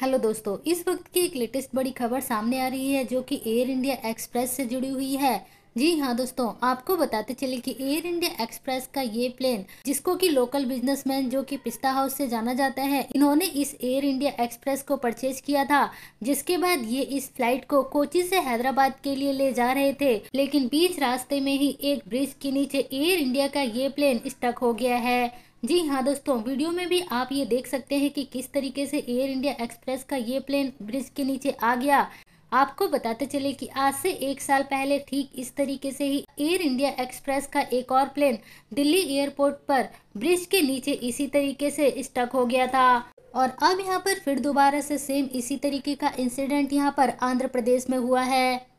hello दोस्तों इस वक्त की एक लेटेस्ट बड़ी खबर सामने आ रही है जो कि एयर इंडिया एक्सप्रेस से जुड़ी हुई है जी हाँ दोस्तों आपको बताते चले कि एयर इंडिया एक्सप्रेस का ये प्लेन जिसको कि लोकल बिजनेसमैन जो कि पिस्ता हाउस से जाना जाता है इन्होंने इस एयर इंडिया एक्सप्रेस को परचेज किया था जिसके बाद ये इस फ्लाइट को कोची से हैदराबाद के लिए ले जा रहे थे लेकिन बीच रास्ते में ही एक ब्रिज के नीचे एयर इंडिया का ये प्लेन स्टक हो गया है जी हाँ दोस्तों वीडियो में भी आप ये देख सकते हैं कि किस तरीके से एयर इंडिया एक्सप्रेस का ये प्लेन ब्रिज के नीचे आ गया आपको बताते चले कि आज से एक साल पहले ठीक इस तरीके से ही एयर इंडिया एक्सप्रेस का एक और प्लेन दिल्ली एयरपोर्ट पर ब्रिज के नीचे इसी तरीके से स्टक हो गया था और अब यहाँ पर फिर दोबारा से सेम इसी तरीके का इंसिडेंट यहाँ पर आंध्र प्रदेश में हुआ है